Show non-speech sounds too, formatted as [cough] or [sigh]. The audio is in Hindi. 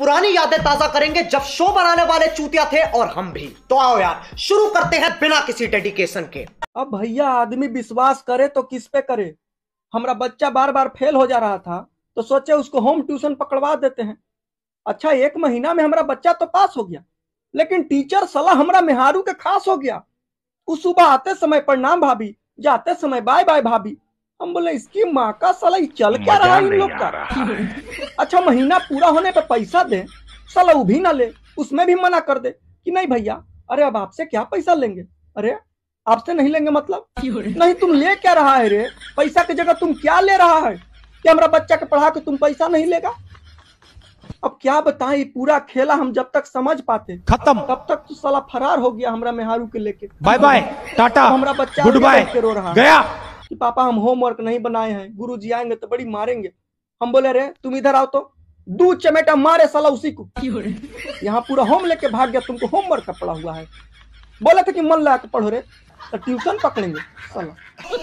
पुरानी यादें ताजा करेंगे जब शो बनाने वाले चूतिया थे और हम भी तो आओ यार शुरू करते हैं बिना किसी डेडिकेशन के अब भैया आदमी विश्वास करे तो किस पे करे हमारा बच्चा बार बार फेल हो जा रहा था तो सोचे उसको होम ट्यूशन पकड़वा देते हैं अच्छा एक महीना में हमारा बच्चा तो पास हो गया लेकिन टीचर सलाह हमारा मेहारू के खास हो गया उस सुबह आते समय प्रणाम भाभी जाते समय बाय बाय भाभी हम बोले इसकी माँ का साला चल क्या रहा इन लोग का [laughs] अच्छा महीना पूरा होने पे पैसा दे साला वो भी ना ले उसमें भी मना कर दे कि नहीं भैया अरे अब आपसे क्या पैसा लेंगे अरे आपसे नहीं लेंगे मतलब [laughs] नहीं तुम ले क्या रहा है रे पैसा की जगह तुम क्या ले रहा है कि हमारा बच्चा के पढ़ा के तुम पैसा नहीं लेगा अब क्या बताएं पूरा खेला हम जब तक समझ पाते खत्म तब तक तो साला फरार हो गया हमारा मेहारू के लेके बाय बाय टाटा हमारा बच्चा गुड बाय रो रहा गया कि पापा हम होमवर्क नहीं बनाए हैं गुरु जी आएंगे तो बड़ी मारेंगे हम बोले रे तुम इधर आओ तो दू चमेटा मारे साला उसी को यहाँ पूरा होम लेके भाग गया तुमको होमवर्क का पड़ा हुआ है बोले थे कि मन लगा के पढ़ो रे तो ट्यूशन पकड़ेंगे साला